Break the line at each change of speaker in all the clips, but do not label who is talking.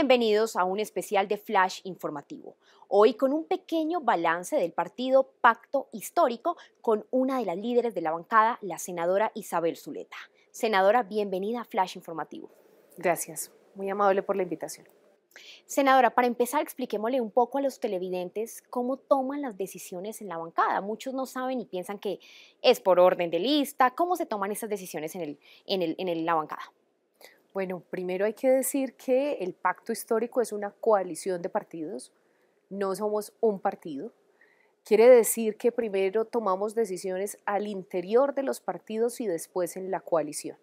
Bienvenidos a un especial de Flash Informativo, hoy con un pequeño balance del partido Pacto Histórico con una de las líderes de la bancada, la senadora Isabel Zuleta. Senadora, bienvenida a Flash Informativo. Gracias, muy amable por la invitación. Senadora, para empezar, expliquémosle un poco a los televidentes cómo toman las decisiones en la bancada. Muchos no saben y piensan que es por orden de lista. ¿Cómo se toman esas decisiones en, el, en, la bancada?
Bueno, primero hay que decir que el pacto histórico es una coalición de partidos, no somos un partido. Quiere decir que primero tomamos decisiones al interior de los partidos y después en la coalición.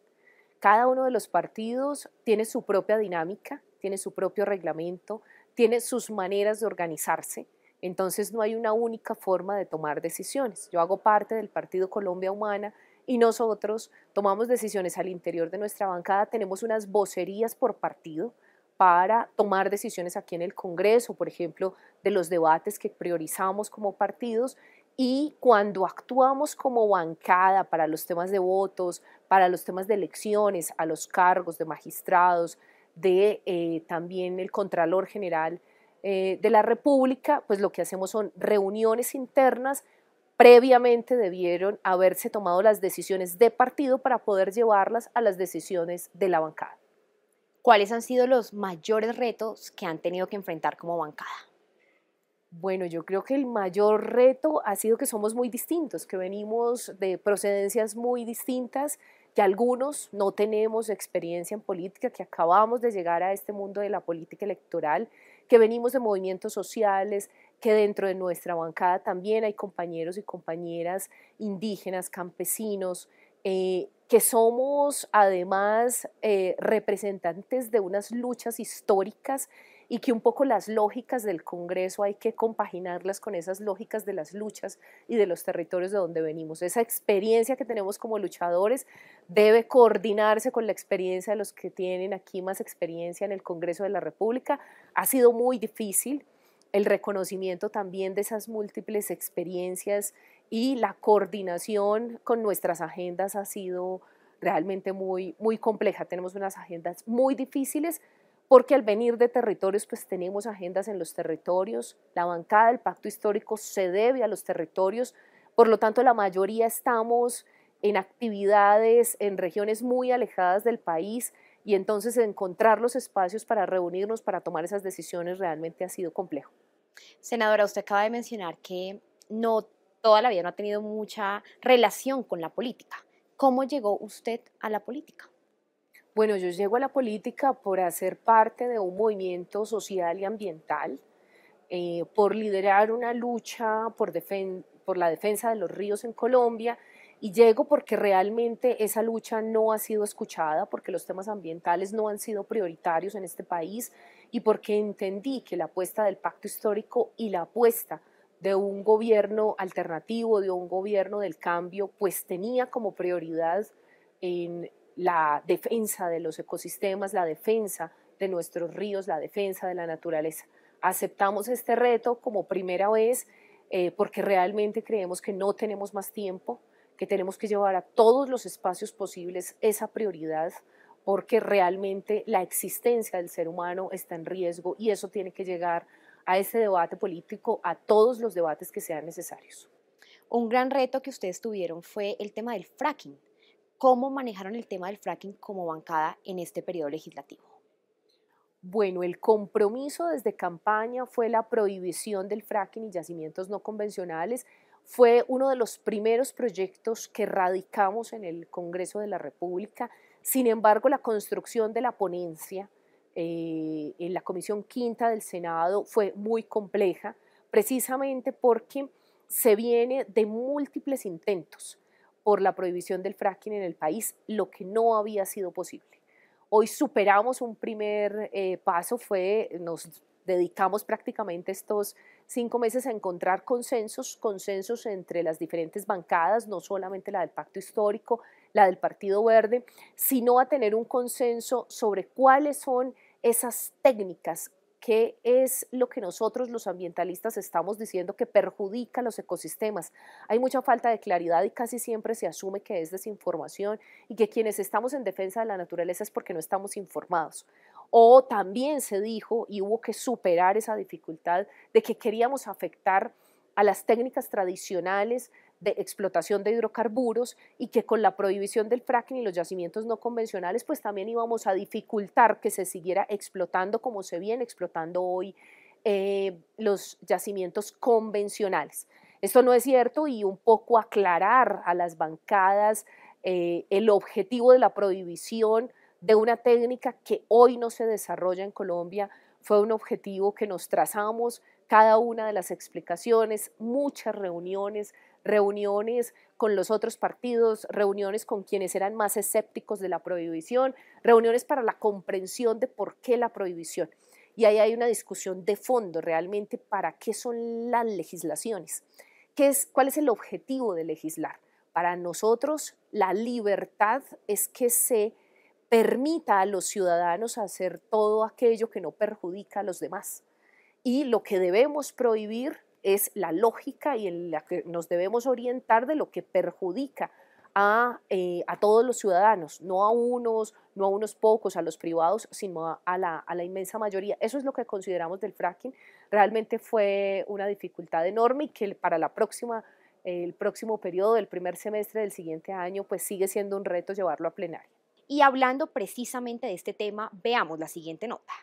Cada uno de los partidos tiene su propia dinámica, tiene su propio reglamento, tiene sus maneras de organizarse. Entonces no hay una única forma de tomar decisiones. Yo hago parte del Partido Colombia Humana, y nosotros tomamos decisiones al interior de nuestra bancada, tenemos unas vocerías por partido para tomar decisiones aquí en el Congreso, por ejemplo, de los debates que priorizamos como partidos y cuando actuamos como bancada para los temas de votos, para los temas de elecciones, a los cargos de magistrados, de eh, también el Contralor General eh, de la República, pues lo que hacemos son reuniones internas previamente debieron haberse tomado las decisiones
de partido para poder llevarlas a las decisiones de la bancada. ¿Cuáles han sido los mayores retos que han tenido que enfrentar como bancada? Bueno, yo creo que el mayor reto
ha sido que somos muy distintos, que venimos de procedencias muy distintas, que algunos no tenemos experiencia en política, que acabamos de llegar a este mundo de la política electoral que venimos de movimientos sociales, que dentro de nuestra bancada también hay compañeros y compañeras indígenas, campesinos, eh, que somos además eh, representantes de unas luchas históricas y que un poco las lógicas del Congreso hay que compaginarlas con esas lógicas de las luchas y de los territorios de donde venimos. Esa experiencia que tenemos como luchadores debe coordinarse con la experiencia de los que tienen aquí más experiencia en el Congreso de la República. Ha sido muy difícil el reconocimiento también de esas múltiples experiencias y la coordinación con nuestras agendas ha sido realmente muy, muy compleja. Tenemos unas agendas muy difíciles, porque al venir de territorios, pues tenemos agendas en los territorios, la bancada del pacto histórico se debe a los territorios, por lo tanto la mayoría estamos en actividades en regiones muy alejadas del país y entonces encontrar los espacios
para reunirnos, para tomar esas decisiones realmente ha sido complejo. Senadora, usted acaba de mencionar que no toda la vida no ha tenido mucha relación con la política. ¿Cómo llegó usted a la política? Bueno, yo llego a la política por hacer
parte de un movimiento social y ambiental, eh, por liderar una lucha por, por la defensa de los ríos en Colombia y llego porque realmente esa lucha no ha sido escuchada, porque los temas ambientales no han sido prioritarios en este país y porque entendí que la apuesta del pacto histórico y la apuesta de un gobierno alternativo, de un gobierno del cambio, pues tenía como prioridad en la defensa de los ecosistemas, la defensa de nuestros ríos, la defensa de la naturaleza. Aceptamos este reto como primera vez eh, porque realmente creemos que no tenemos más tiempo, que tenemos que llevar a todos los espacios posibles esa prioridad porque realmente la existencia del ser humano está en riesgo y eso tiene que llegar a ese debate político, a todos los
debates que sean necesarios. Un gran reto que ustedes tuvieron fue el tema del fracking. ¿Cómo manejaron el tema del fracking como bancada en este periodo legislativo? Bueno, el compromiso desde campaña fue la prohibición del fracking y yacimientos
no convencionales. Fue uno de los primeros proyectos que radicamos en el Congreso de la República. Sin embargo, la construcción de la ponencia eh, en la Comisión Quinta del Senado fue muy compleja, precisamente porque se viene de múltiples intentos por la prohibición del fracking en el país, lo que no había sido posible. Hoy superamos un primer eh, paso, fue, nos dedicamos prácticamente estos cinco meses a encontrar consensos, consensos entre las diferentes bancadas, no solamente la del pacto histórico, la del Partido Verde, sino a tener un consenso sobre cuáles son esas técnicas qué es lo que nosotros los ambientalistas estamos diciendo que perjudica los ecosistemas. Hay mucha falta de claridad y casi siempre se asume que es desinformación y que quienes estamos en defensa de la naturaleza es porque no estamos informados. O también se dijo y hubo que superar esa dificultad de que queríamos afectar a las técnicas tradicionales de explotación de hidrocarburos y que con la prohibición del fracking y los yacimientos no convencionales, pues también íbamos a dificultar que se siguiera explotando como se viene explotando hoy eh, los yacimientos convencionales. Esto no es cierto y un poco aclarar a las bancadas eh, el objetivo de la prohibición de una técnica que hoy no se desarrolla en Colombia fue un objetivo que nos trazamos cada una de las explicaciones, muchas reuniones, reuniones con los otros partidos, reuniones con quienes eran más escépticos de la prohibición, reuniones para la comprensión de por qué la prohibición. Y ahí hay una discusión de fondo realmente para qué son las legislaciones, ¿Qué es, cuál es el objetivo de legislar. Para nosotros la libertad es que se permita a los ciudadanos hacer todo aquello que no perjudica a los demás. Y lo que debemos prohibir es la lógica y en la que nos debemos orientar de lo que perjudica a, eh, todos los ciudadanos, no a unos, no a unos pocos, a los privados, sino a, la, inmensa mayoría. Eso es lo que consideramos del fracking. Realmente fue una dificultad enorme y que para la próxima, el próximo periodo del primer semestre del siguiente año, pues sigue
siendo un reto llevarlo a plenaria. Y hablando precisamente de este tema, veamos la siguiente nota.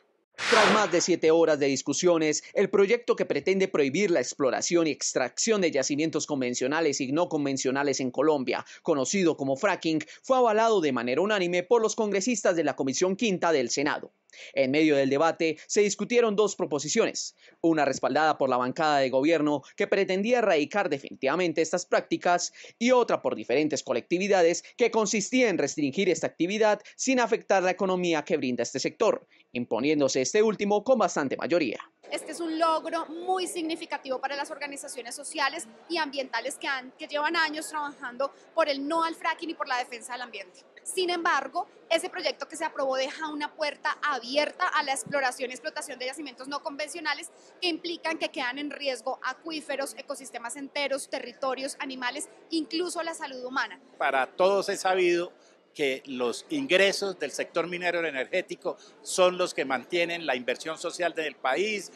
Tras más de siete horas de discusiones, el proyecto que pretende prohibir la exploración y extracción de yacimientos convencionales y no convencionales en Colombia, conocido como fracking, fue avalado de manera unánime por los congresistas de la Comisión Quinta del Senado. En medio del debate se discutieron dos proposiciones, una respaldada por la bancada de gobierno que pretendía erradicar definitivamente estas prácticas y otra por diferentes colectividades que consistía en restringir esta actividad sin afectar la economía que brinda este sector imponiéndose este último con bastante mayoría.
Este es un logro muy significativo para las organizaciones sociales y ambientales que, han, que llevan años trabajando por el no al fracking y por la defensa del ambiente. Sin embargo, ese proyecto que se aprobó deja una puerta abierta a la exploración y explotación de yacimientos no convencionales que implican que quedan en riesgo acuíferos, ecosistemas enteros, territorios, animales, incluso la salud humana.
Para todos es sabido que los ingresos del sector minero energético son los que mantienen la inversión social del país,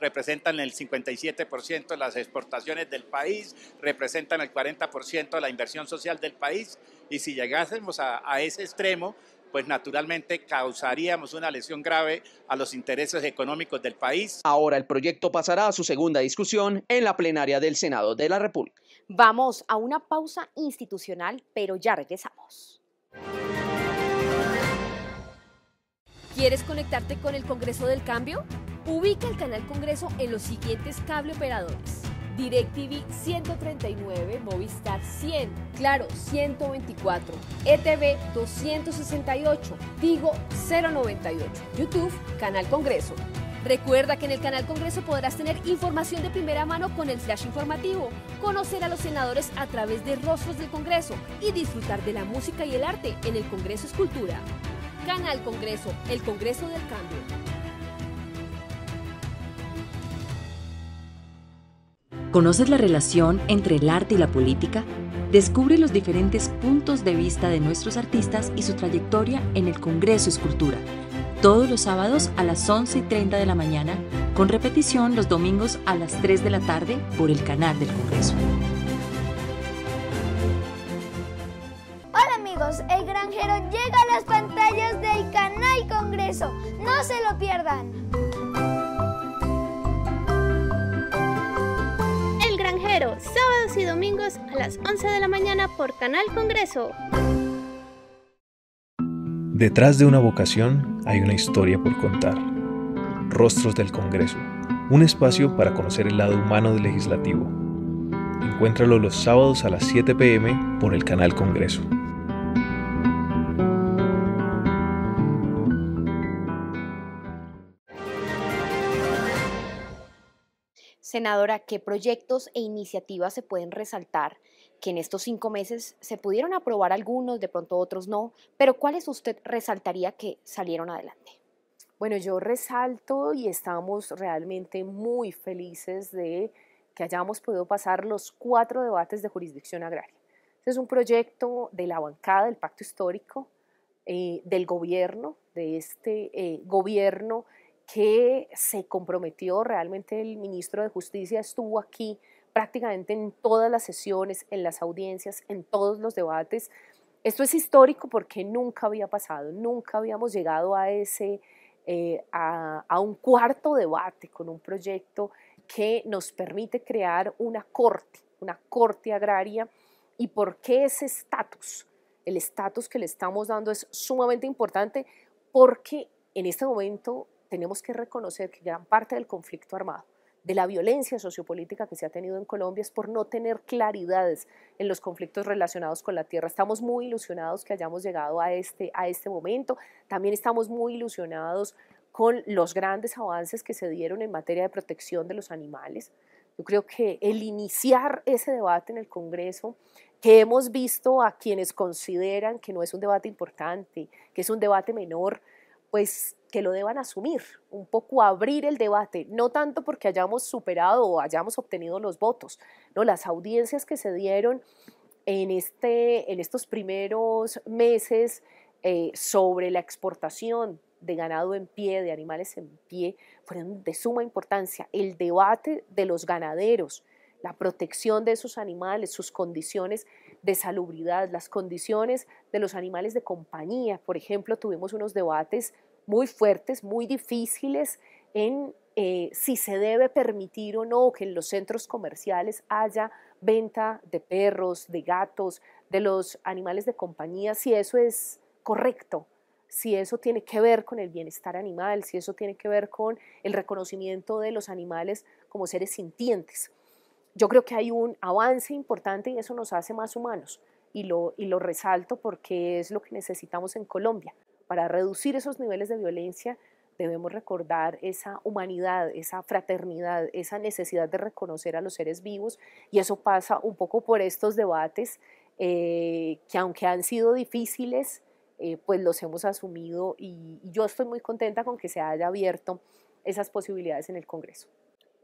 representan el 57% de las exportaciones del país, representan el 40% de la inversión social del país y si llegásemos a, a ese extremo, pues naturalmente causaríamos una lesión grave a los intereses económicos del país. Ahora el proyecto pasará a su segunda discusión en la plenaria del Senado de la República.
Vamos a una pausa institucional, pero ya regresamos. ¿Quieres conectarte con el Congreso del Cambio? Ubica el canal Congreso en los siguientes cable operadores. DirecTV 139, Movistar 100, Claro 124, ETV 268, Tigo 098, YouTube Canal Congreso Recuerda que en el canal Congreso podrás tener información de primera mano con el flash informativo, conocer a los senadores a través de rostros del Congreso y disfrutar de la música y el arte en el Congreso Escultura. Canal Congreso, el Congreso del Cambio. ¿Conoces la relación entre el arte y la política? Descubre los diferentes puntos de vista de nuestros artistas y su trayectoria en el Congreso Escultura todos los sábados a las 11 y 30 de la mañana, con repetición los domingos a las 3 de la tarde por el canal del Congreso. Hola amigos, el granjero llega a las pantallas del canal Congreso, no se lo pierdan. El granjero, sábados y domingos a las 11 de la mañana por canal Congreso.
Detrás de una vocación hay una historia por contar. Rostros del Congreso, un espacio para conocer el lado humano del legislativo. Encuéntralo los sábados a las 7 pm por el canal Congreso.
Senadora, ¿qué proyectos e iniciativas se pueden resaltar que en estos cinco meses se pudieron aprobar algunos, de pronto otros no, pero ¿cuáles usted resaltaría que salieron adelante? Bueno,
yo resalto y estamos realmente muy felices de que hayamos podido pasar los cuatro debates de jurisdicción agraria. Este es un proyecto de la bancada del pacto histórico, eh, del gobierno, de este eh, gobierno que se comprometió, realmente el ministro de Justicia estuvo aquí prácticamente en todas las sesiones, en las audiencias, en todos los debates. Esto es histórico porque nunca había pasado, nunca habíamos llegado a ese, eh, a, un cuarto debate con un proyecto que nos permite crear una corte, una corte agraria. ¿Y por qué ese estatus? El estatus que le estamos dando es sumamente importante porque en este momento tenemos que reconocer que gran parte del conflicto armado de la violencia sociopolítica que se ha tenido en Colombia es por no tener claridades en los conflictos relacionados con la tierra. Estamos muy ilusionados que hayamos llegado a este, a este momento. También estamos muy ilusionados con los grandes avances que se dieron en materia de protección de los animales. Yo creo que el iniciar ese debate en el Congreso, que hemos visto a quienes consideran que no es un debate importante, que es un debate menor, pues que lo deban asumir, un poco abrir el debate, no tanto porque hayamos superado o hayamos obtenido los votos, no, las audiencias que se dieron en, este, en estos primeros meses eh, sobre la exportación de ganado en pie, de animales en pie, fueron de suma importancia. El debate de los ganaderos, la protección de esos animales, sus condiciones de salubridad, las condiciones de los animales de compañía. Por ejemplo, tuvimos unos debates muy fuertes, muy difíciles en eh, si se debe permitir o no que en los centros comerciales haya venta de perros, de gatos, de los animales de compañía, si eso es correcto, si eso tiene que ver con el bienestar animal, si eso tiene que ver con el reconocimiento de los animales como seres sintientes yo creo que hay un avance importante y eso nos hace más humanos. Y lo, y lo resalto porque es lo que necesitamos en Colombia. Para reducir esos niveles de violencia debemos recordar esa humanidad, esa fraternidad, esa necesidad de reconocer a los seres vivos y eso pasa un poco por estos debates eh, que aunque han sido difíciles, eh, pues los hemos asumido y, y yo estoy muy contenta con que se haya
abierto esas posibilidades en el Congreso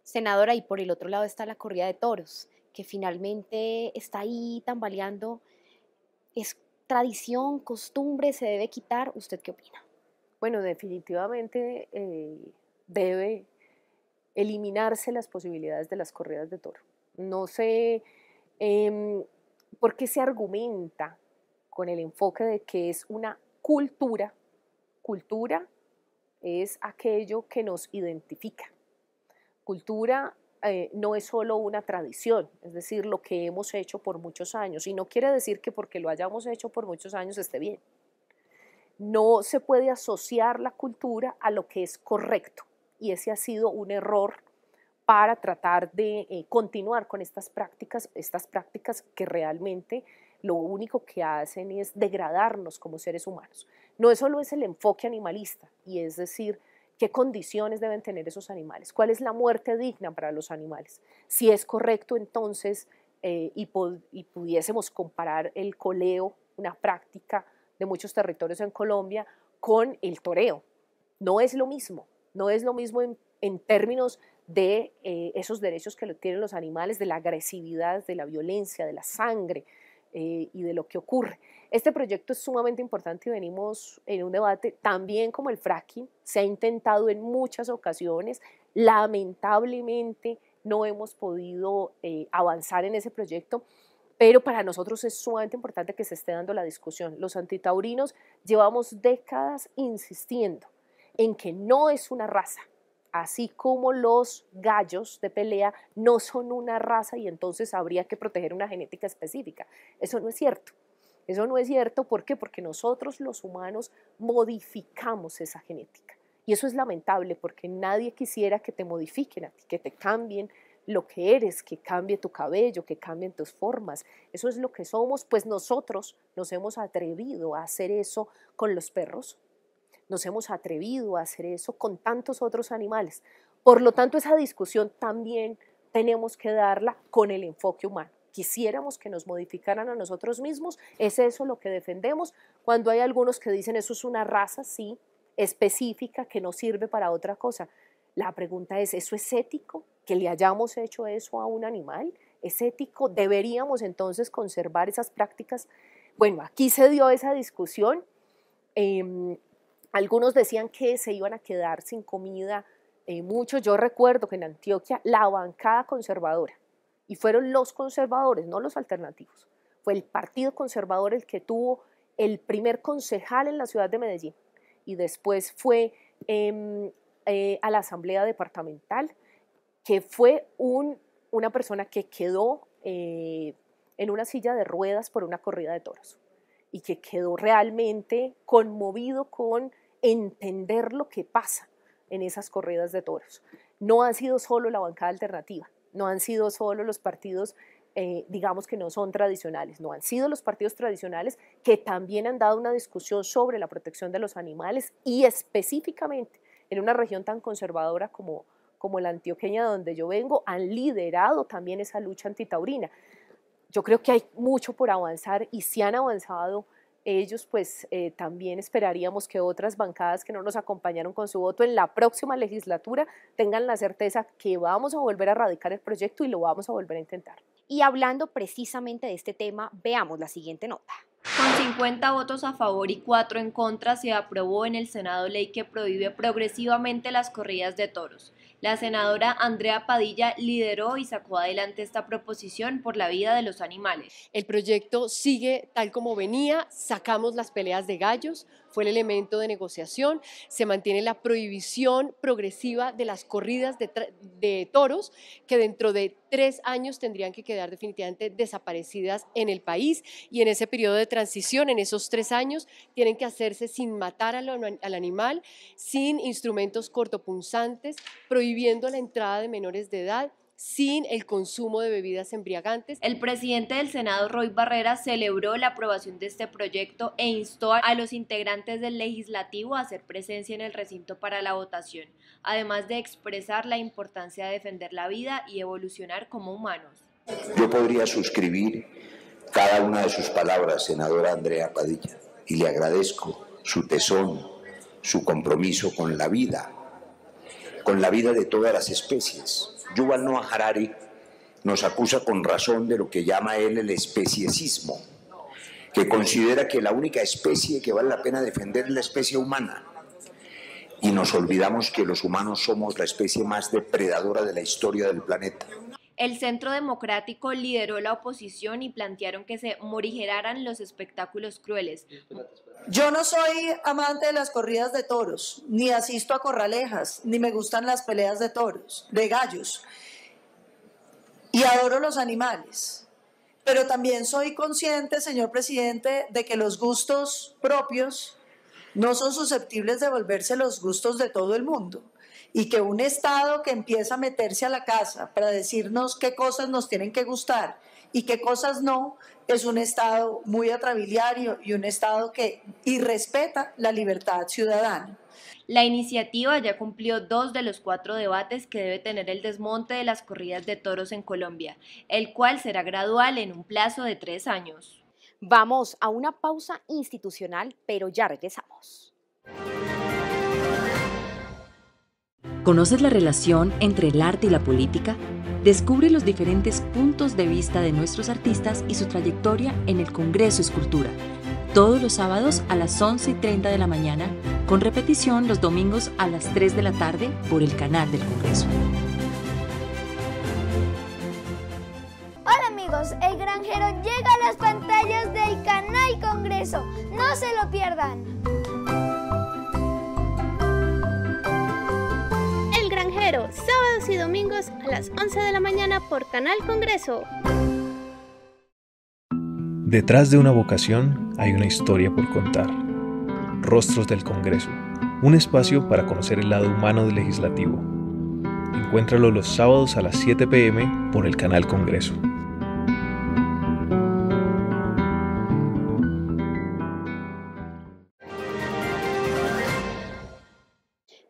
senadora, y por el otro lado está la corrida de toros, que finalmente está ahí tambaleando. Es tradición, costumbre, se debe quitar. ¿Usted qué opina? Bueno, definitivamente
eh, debe eliminarse las posibilidades de las corridas de toro. No sé em, por qué se argumenta con el enfoque de que es una cultura. Cultura es aquello que nos identifica. Cultura eh, no es solo una tradición, es decir, lo que hemos hecho por muchos años. Y no quiere decir que porque lo hayamos hecho por muchos años esté bien. No se puede asociar la cultura a lo que es correcto. Y ese ha sido un error para tratar de eh, continuar con estas prácticas, estas prácticas que realmente lo único que hacen es degradarnos como seres humanos. No solo es el enfoque animalista, y es decir, qué condiciones deben tener esos animales, cuál es la muerte digna para los animales. Si es correcto entonces eh, y, pudiésemos comparar el coleo, una práctica de muchos territorios en Colombia, con el toreo. No es lo mismo, no es lo mismo en, términos de eh, esos derechos que tienen los animales, de la agresividad, de la violencia, de la sangre, eh, y de lo que ocurre. Este proyecto es sumamente importante y venimos en un debate también como el fracking. Se ha intentado en muchas ocasiones. Lamentablemente no hemos podido eh, avanzar en ese proyecto pero para nosotros es sumamente importante que se esté dando la discusión. Los antitaurinos llevamos décadas insistiendo en que no es una raza, así como los gallos de pelea no son una raza y entonces habría que proteger una genética específica. Eso no es cierto. Eso no es cierto, ¿por qué? Porque nosotros los humanos modificamos esa genética. Y eso es lamentable porque nadie quisiera que te modifiquen a ti, que te cambien lo que eres, que cambie tu cabello, que cambien tus formas. Eso es lo que somos, pues nosotros nos hemos atrevido a hacer eso con los perros, nos hemos atrevido a hacer eso con tantos otros animales. Por lo tanto, esa discusión también tenemos que darla con el enfoque humano. Quisiéramos que nos modificaran a nosotros mismos, es eso lo que defendemos. Cuando hay algunos que dicen eso es una raza, sí, específica que no sirve para otra cosa. La pregunta es, ¿eso es ético? ¿Que le hayamos hecho eso a un animal? ¿Es ético? ¿Deberíamos entonces conservar esas prácticas? Bueno, aquí se dio esa discusión. Em, algunos decían que se iban a quedar sin comida, eh, muchos, yo recuerdo que en Antioquia la bancada conservadora, y fueron los conservadores, no los alternativos, fue el Partido Conservador el que tuvo el primer concejal en la ciudad de Medellín y después fue em, eh, a la Asamblea Departamental, que fue una persona que quedó eh, en una silla de ruedas por una corrida de toros y que quedó realmente conmovido con entender lo que pasa en esas corridas de toros. No han sido solo la bancada alternativa, no han sido solo los partidos, eh, digamos que no son tradicionales, no han sido los partidos tradicionales que también han dado una discusión sobre la protección de los animales y específicamente en una región tan conservadora como, como la antioqueña donde yo vengo, han liderado también esa lucha antitaurina. Yo creo que hay mucho por avanzar y se han avanzado ellos pues eh, también esperaríamos que otras bancadas que no nos acompañaron con su voto en la próxima legislatura tengan la certeza que vamos a volver a radicar el proyecto y lo vamos a volver a
intentar. Y hablando precisamente de este tema, veamos la siguiente nota. Con 50 votos a favor y 4 en contra, se aprobó en el Senado ley que prohíbe progresivamente las corridas de toros. La senadora Andrea Padilla lideró y sacó adelante esta proposición por la vida de los animales. El proyecto sigue tal como venía, sacamos las peleas de gallos, fue el elemento de negociación. Se mantiene la prohibición progresiva de las corridas de, toros, que dentro de tres años
tendrían que quedar definitivamente desaparecidas en el país y en ese periodo de transición, en esos tres años, tienen que hacerse sin matar al, al animal, sin instrumentos
cortopunzantes, prohibiendo la entrada de menores de edad sin el consumo de bebidas embriagantes. El presidente del Senado, Roy Barrera, celebró la aprobación de este proyecto e instó a los integrantes del legislativo a hacer presencia en el recinto para la votación, además de expresar la importancia de defender la vida y evolucionar como humanos. Yo podría suscribir cada una de sus palabras, senadora Andrea Padilla, y le agradezco su tesón, su compromiso con la vida, con la vida de todas las especies Yuval Noah Harari nos acusa con razón de lo que llama él el especiecismo, que considera que la única especie que vale la pena defender es la especie humana. Y nos olvidamos que los humanos somos la especie más depredadora de la historia del planeta. El Centro Democrático lideró la oposición y plantearon que se morigeraran los espectáculos crueles.
Yo no soy amante de las corridas de toros, ni asisto a corralejas, ni me gustan las peleas de toros, de gallos. Y adoro los animales. Pero también soy consciente, señor presidente, de que los gustos propios no son susceptibles de volverse los gustos de todo el mundo y que un Estado que empieza a meterse a la casa para decirnos qué cosas nos tienen que gustar y qué cosas no, es un Estado muy atrabiliario y un
Estado que
irrespeta la libertad
ciudadana. La iniciativa ya cumplió dos de los cuatro debates que debe tener el desmonte de las corridas de toros en Colombia, el cual será gradual en un plazo de tres años. Vamos a una pausa institucional, pero ya regresamos. ¿Conoces la relación entre el arte y la política? Descubre los diferentes puntos de vista de nuestros artistas y su trayectoria en el Congreso Escultura, todos los sábados a las 11 y 30 de la mañana, con repetición los domingos a las 3 de la tarde por el canal del Congreso. Hola amigos, el granjero llega a las pantallas del canal Congreso, no se lo pierdan. domingos a las 11 de la mañana por Canal Congreso.
Detrás de una vocación hay una historia por contar. Rostros del Congreso, un espacio para conocer el lado humano del legislativo. Encuéntralo los sábados a las 7 pm por el Canal Congreso.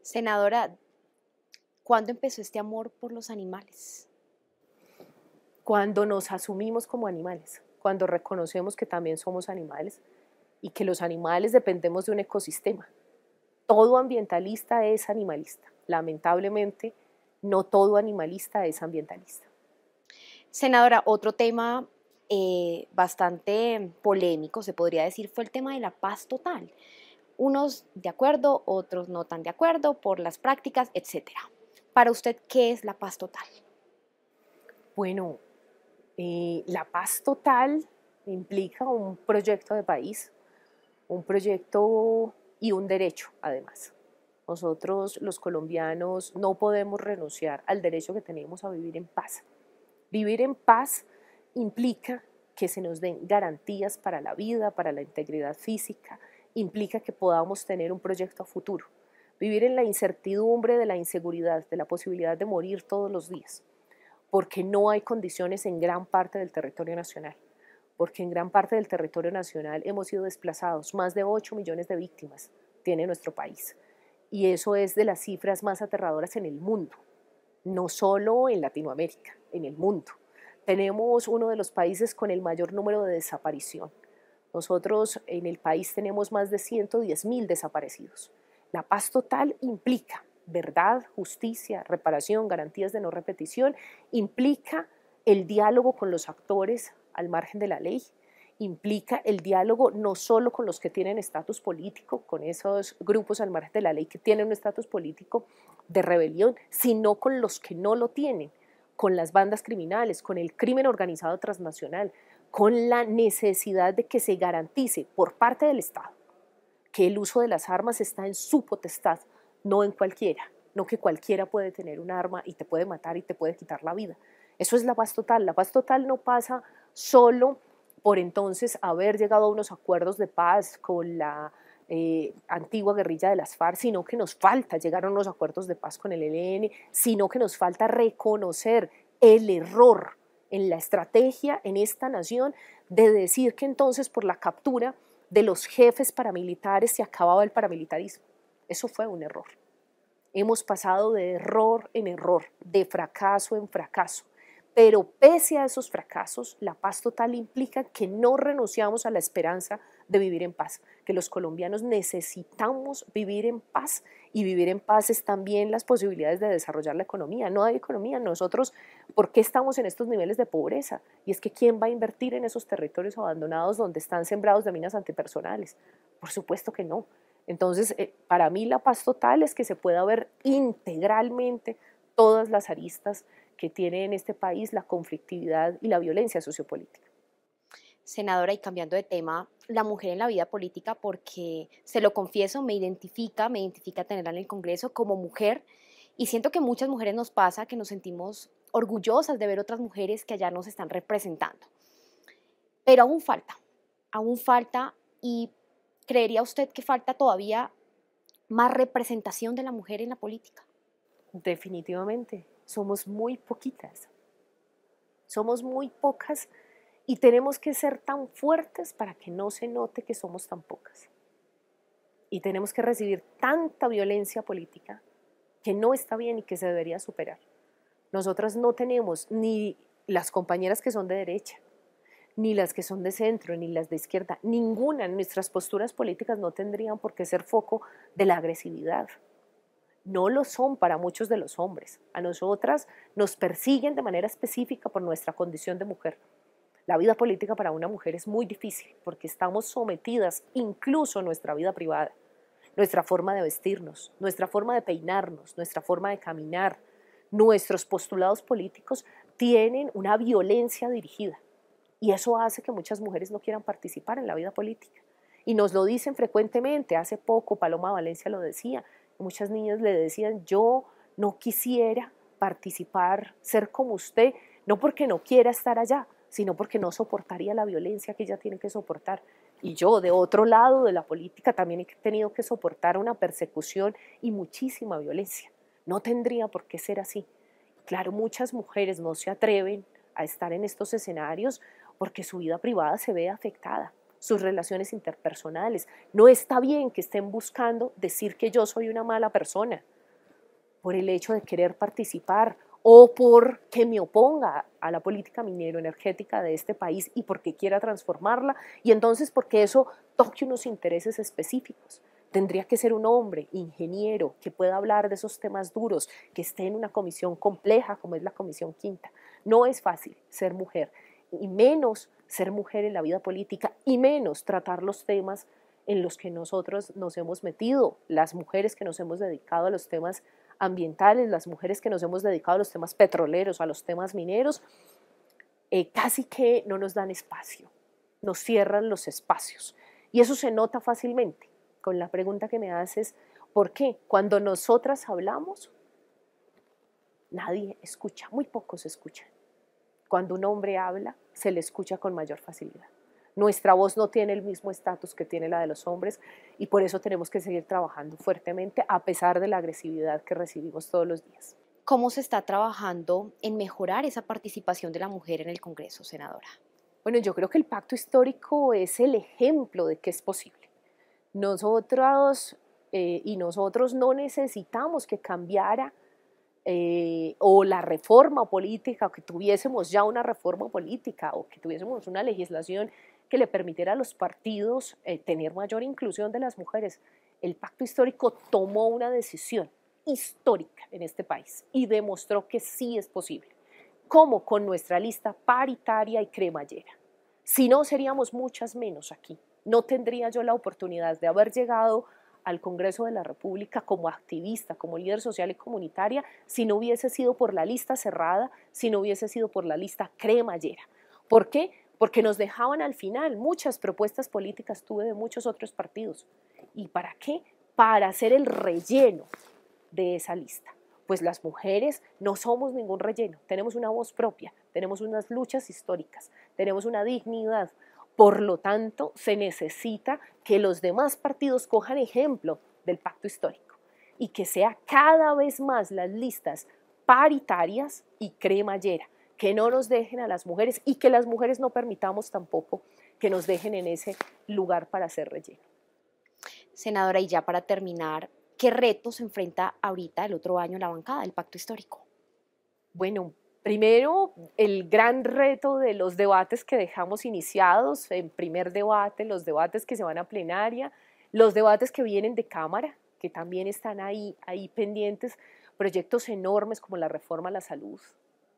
Senadora ¿Cuándo empezó este amor por los animales?
Cuando nos asumimos como animales, cuando reconocemos que también somos animales y que los animales dependemos de un ecosistema. Todo ambientalista es animalista.
Lamentablemente, no todo animalista es ambientalista. Senadora, otro tema eh, bastante polémico, se podría decir, fue el tema de la paz total. Unos de acuerdo, otros no tan de acuerdo por las prácticas, etcétera. Para usted, ¿qué es la paz total? Bueno,
eh, la paz total implica un proyecto de país, un proyecto y un derecho además. Nosotros los colombianos no podemos renunciar al derecho que tenemos a vivir en paz. Vivir en paz implica que se nos den garantías para la vida, para la integridad física, implica que podamos tener un proyecto a futuro vivir en la incertidumbre de la inseguridad, de la posibilidad de morir todos los días, porque no hay condiciones en gran parte del territorio nacional, porque en gran parte del territorio nacional hemos sido desplazados, más de 8 millones de víctimas tiene nuestro país, y eso es de las cifras más aterradoras en el mundo, no solo en Latinoamérica, en el mundo. Tenemos uno de los países con el mayor número de desaparición. Nosotros en el país tenemos más de 110 mil desaparecidos la paz total implica verdad, justicia, reparación, garantías de no repetición, implica el diálogo con los actores al margen de la ley, implica el diálogo no solo con los que tienen estatus político, con esos grupos al margen de la ley que tienen un estatus político de rebelión, sino con los que no lo tienen, con las bandas criminales, con el crimen organizado transnacional, con la necesidad de que se garantice por parte del Estado que el uso de las armas está en su potestad, no en cualquiera, no que cualquiera puede tener un arma y te puede matar y te puede quitar la vida. Eso es la paz total. La paz total no pasa solo por entonces haber llegado a unos acuerdos de paz con la eh, antigua guerrilla de las FARC, sino que nos falta llegar a unos acuerdos de paz con el ELN, sino que nos falta reconocer el error en la estrategia en esta nación de decir que entonces por la captura de los jefes paramilitares se acababa el paramilitarismo. Eso fue un error. Hemos pasado de error en error, de fracaso en fracaso. Pero pese a esos fracasos, la paz total implica que no renunciamos a la esperanza de vivir en paz, que los colombianos necesitamos vivir en paz y vivir en paz es también las posibilidades de desarrollar la economía. No hay economía, nosotros, ¿por qué estamos en estos niveles de pobreza? Y es que ¿quién va a invertir en esos territorios abandonados donde están sembrados de minas antipersonales? Por supuesto que no. Entonces, eh, para mí la paz total es que se pueda ver integralmente todas las aristas que tiene en este país la conflictividad y la violencia sociopolítica.
Senadora, y cambiando de tema, la mujer en la vida política porque, se lo confieso, me identifica, me identifica tenerla en el Congreso como mujer y siento que muchas mujeres nos pasa que nos sentimos orgullosas de ver otras mujeres que allá nos están representando. Pero aún falta, aún falta y creería usted que falta todavía más representación de la mujer en la política.
Definitivamente, somos muy poquitas. Somos muy pocas y tenemos que ser tan fuertes para que no se note que somos tan pocas. Y tenemos que recibir tanta violencia política que no está bien y que se debería superar. Nosotras no tenemos ni las compañeras que son de derecha, ni las que son de centro, ni las de izquierda, ninguna. Nuestras posturas políticas no tendrían por qué ser foco de la agresividad. No lo son para muchos de los hombres. A nosotras nos persiguen de manera específica por nuestra condición de mujer. La vida política para una mujer es muy difícil porque estamos sometidas incluso a nuestra vida privada, nuestra forma de vestirnos, nuestra forma de peinarnos, nuestra forma de caminar. Nuestros postulados políticos tienen una violencia dirigida y eso hace que muchas mujeres no quieran participar en la vida política. Y nos lo dicen frecuentemente, hace poco Paloma Valencia lo decía, muchas niñas le decían, yo no quisiera participar, ser como usted, no porque no quiera estar allá, sino porque no soportaría la violencia que ella tiene que soportar. Y yo, de otro lado de la política, también he tenido que soportar una persecución y muchísima violencia. No tendría por qué ser así. Claro, muchas mujeres no se atreven a estar en estos escenarios porque su vida privada se ve afectada, sus relaciones interpersonales. No está bien que estén buscando decir que yo soy una mala persona por el hecho de querer participar o porque me oponga a la política minero-energética de este país y porque quiera transformarla, y entonces porque eso toque unos intereses específicos. Tendría que ser un hombre, ingeniero, que pueda hablar de esos temas duros, que esté en una comisión compleja como es la Comisión Quinta. No es fácil ser mujer, y menos ser mujer en la vida política, y menos tratar los temas en los que nosotros nos hemos metido, las mujeres que nos hemos dedicado a los temas ambientales, las mujeres que nos hemos dedicado a los temas petroleros, a los temas mineros, eh, casi que no nos dan espacio, nos cierran los espacios. Y eso se nota fácilmente. Con la pregunta que me haces, ¿por qué? Cuando nosotras hablamos, nadie escucha, muy pocos escuchan. Cuando un hombre habla, se le escucha con mayor facilidad. Nuestra voz no tiene el mismo estatus que tiene la de los
hombres y por eso tenemos que seguir trabajando fuertemente a pesar de la agresividad que recibimos todos los días. ¿Cómo se está trabajando en mejorar esa participación de la mujer en el Congreso, senadora?
Bueno, yo creo que el pacto histórico es el ejemplo de que es posible. Nosotros eh, y nosotros no necesitamos que cambiara eh, o la reforma política, o que tuviésemos ya una reforma política, o que tuviésemos una legislación que le permitiera a los partidos eh, tener mayor inclusión de las mujeres. El pacto histórico tomó una decisión histórica en este país y demostró que sí es posible. como Con nuestra lista paritaria y cremallera. Si no, seríamos muchas menos aquí. No tendría yo la oportunidad de haber llegado al Congreso de la República como activista, como líder social y comunitaria, si no hubiese sido por la lista cerrada, si no hubiese sido por la lista cremallera. ¿Por qué? porque nos dejaban al final muchas propuestas políticas, tuve de muchos otros partidos. ¿Y para qué? Para hacer el relleno de esa lista. Pues las mujeres no somos ningún relleno, tenemos una voz propia, tenemos unas luchas históricas, tenemos una dignidad. Por lo tanto, se necesita que los demás partidos cojan ejemplo del pacto histórico y que sea cada vez más las listas paritarias y cremallera que no nos dejen a las mujeres
y que las mujeres no permitamos tampoco que nos dejen en ese lugar para hacer relleno. Senadora, y ya para terminar, ¿qué retos enfrenta ahorita el otro año la bancada, del pacto histórico? Bueno, Primero, el gran reto
de los debates que dejamos iniciados, en primer debate, los debates que se van a plenaria, los debates que vienen de Cámara, que también están ahí, ahí pendientes, proyectos enormes como la reforma a la salud,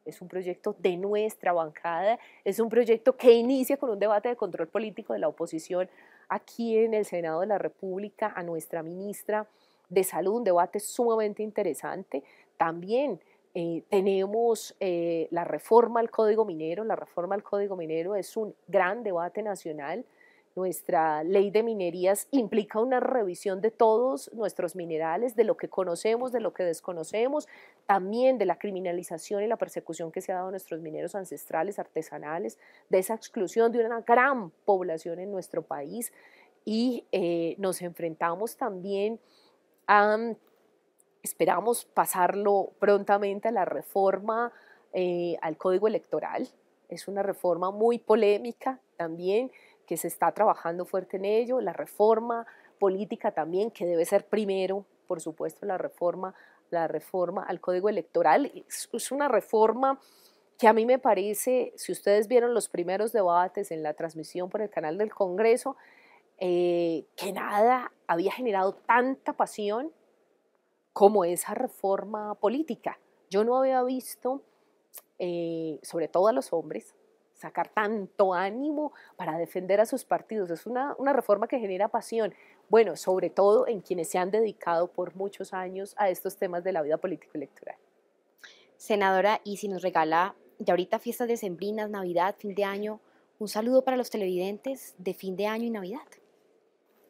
es un proyecto de nuestra bancada, es un proyecto que inicia con un debate de control político de la oposición aquí en el Senado de la República, a nuestra ministra de Salud, un debate sumamente interesante. También eh, tenemos eh, la reforma al Código Minero, la reforma al Código Minero es un gran debate nacional nuestra ley de minerías implica una revisión de todos nuestros minerales, de lo que conocemos, de lo que desconocemos, también de la criminalización y la persecución que se ha dado a nuestros mineros ancestrales, artesanales, de esa exclusión de una gran población en nuestro país. Y eh, nos enfrentamos también a, esperamos pasarlo prontamente a la reforma eh, al código electoral. Es una reforma muy polémica también que se está trabajando fuerte en ello, la reforma política también, que debe ser primero, por supuesto, la reforma, la reforma al código electoral. Es, una reforma que a mí me parece, si ustedes vieron los primeros debates en la transmisión por el canal del Congreso, eh, que nada había generado tanta pasión como esa reforma política. Yo no había visto, eh, sobre todo a los hombres, sacar tanto ánimo para defender a sus partidos. Es una, reforma que genera pasión. Bueno, sobre todo en quienes se han dedicado por muchos años a estos temas de la vida
político-electoral. Senadora, y si nos regala ya ahorita fiestas sembrinas, Navidad, fin de año, un saludo para los televidentes de fin de año y Navidad.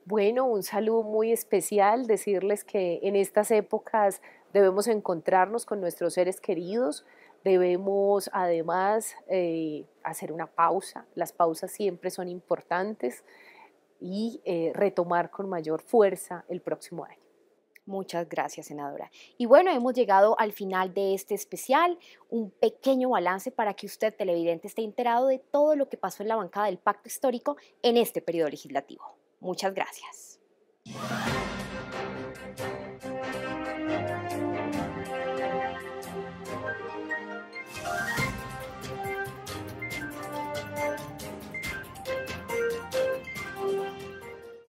Bueno, un saludo muy especial, decirles que en estas épocas debemos encontrarnos con nuestros seres queridos, Debemos además eh, hacer una pausa. Las pausas siempre son importantes y eh, retomar
con mayor fuerza el próximo año. Muchas gracias, senadora. Y bueno, hemos llegado al final de este especial, un pequeño balance para que usted, televidente, esté enterado de todo lo que pasó en la bancada del Pacto Histórico en este periodo legislativo. Muchas gracias.